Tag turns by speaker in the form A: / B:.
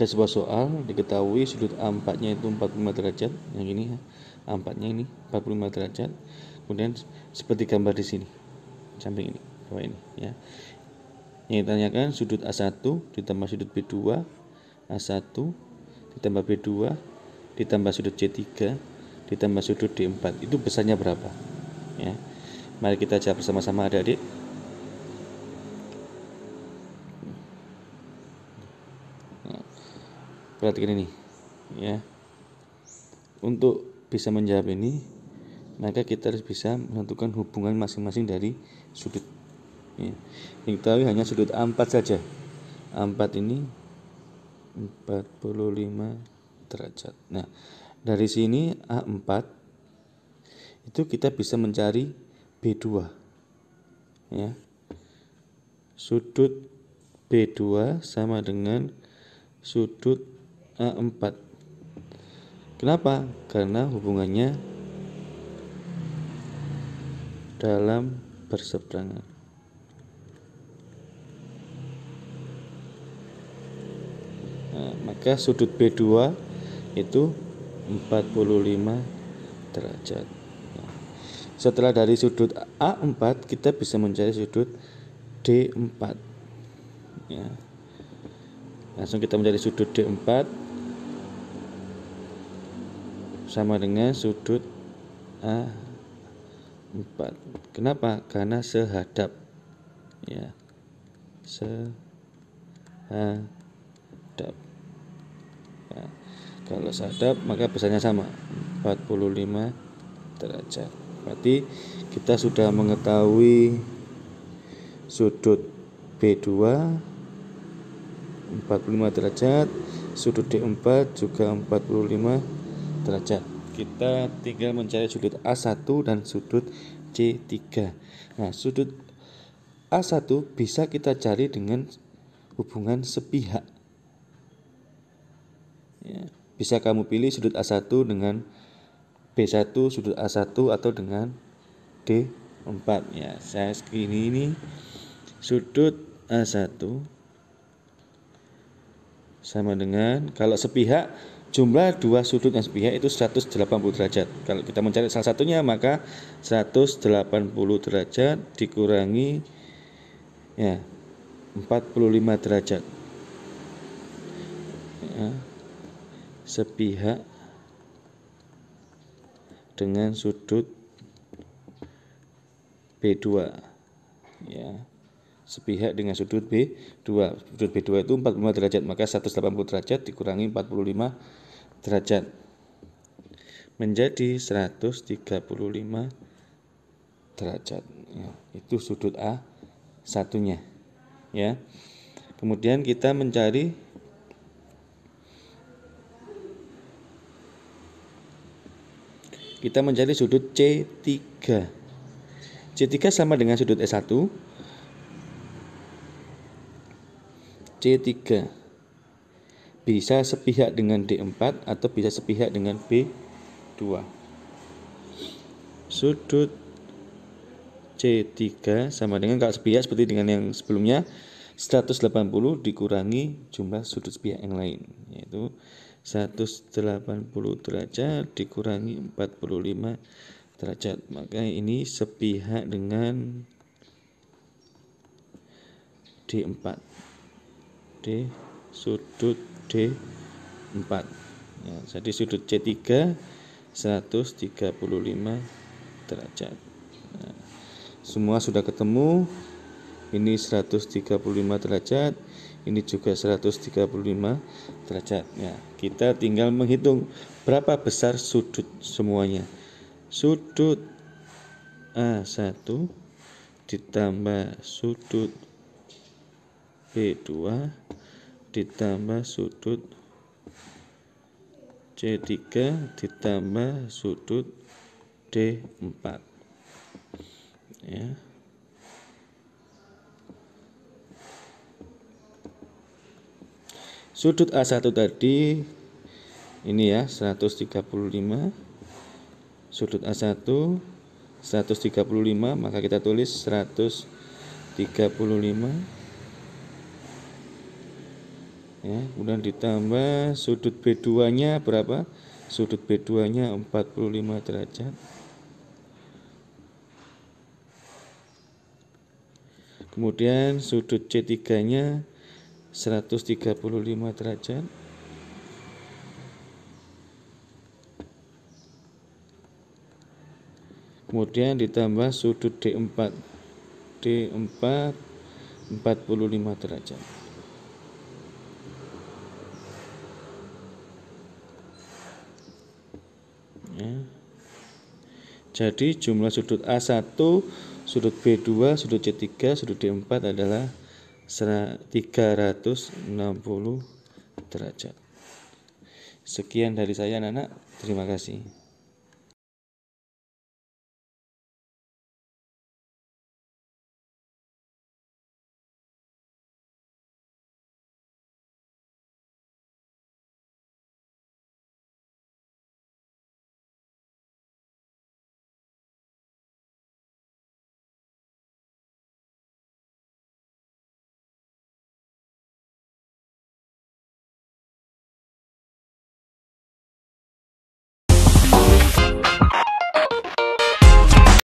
A: ada sebuah soal diketahui sudut A4-nya itu 45 derajat yang ini A4-nya ya, ini 45 derajat kemudian seperti gambar di sini samping ini bawah ini ya yang ditanyakan sudut A1 ditambah sudut B2 A1 ditambah B2 ditambah sudut C3 ditambah sudut D4 itu besarnya berapa ya mari kita jawab bersama-sama adik-adik perhatikan ini ya untuk bisa menjawab ini maka kita harus bisa menentukan hubungan masing-masing dari sudut ya. yang tahu hanya sudut A4 saja A4 ini 45 derajat nah dari sini A4 itu kita bisa mencari B2 ya sudut B2 sama dengan sudut A4. Kenapa? Karena hubungannya dalam berseberangan. Nah, maka sudut B2 itu 45 derajat. Nah, setelah dari sudut A4 kita bisa mencari sudut D4. Ya. Langsung kita mencari sudut D4 sama dengan sudut A4. Kenapa? Karena sehadap. Ya. Sehadap. Ya. Kalau sehadap maka besarnya sama 45 derajat. Berarti kita sudah mengetahui sudut B2 45 derajat, sudut D4 juga 45 derajat kita tinggal mencari sudut A1 dan sudut C3 nah sudut A1 bisa kita cari dengan hubungan sepihak ya, bisa kamu pilih sudut A1 dengan B1 sudut A1 atau dengan D4 ya saya segini ini sudut A1 sama dengan kalau sepihak jumlah dua sudut yang sepihak itu 180 derajat. Kalau kita mencari salah satunya maka 180 derajat dikurangi ya 45 derajat. Ya, sepihak dengan sudut B2 ya sepihak dengan sudut B2. Sudut B2 itu 45 derajat, maka 180 derajat dikurangi 45 derajat menjadi 135 derajat. Ya, itu sudut A satunya. Ya. Kemudian kita mencari kita mencari sudut C3. C3 sama dengan sudut e S1 C3 bisa sepihak dengan D4 atau bisa sepihak dengan B2 sudut C3 sama dengan kalau sepihak seperti dengan yang sebelumnya 180 dikurangi jumlah sudut sepihak yang lain yaitu 180 derajat dikurangi 45 derajat maka ini sepihak dengan D4 D sudut D4 ya, jadi sudut C3 135 derajat nah, semua sudah ketemu ini 135 derajat ini juga 135 derajat ya kita tinggal menghitung berapa besar sudut semuanya sudut A1 ditambah sudut B2 ditambah sudut C3 ditambah sudut D4 ya sudut A1 tadi ini ya 135 sudut A1 135 maka kita tulis 135 ya kemudian ditambah sudut B2 nya berapa sudut B2 nya 45 derajat kemudian sudut C3 nya 135 derajat kemudian ditambah sudut D4 D4 45 derajat Jadi jumlah sudut A1, sudut B2, sudut C3, sudut D4 adalah 360 derajat. Sekian dari saya anak-anak. Terima kasih.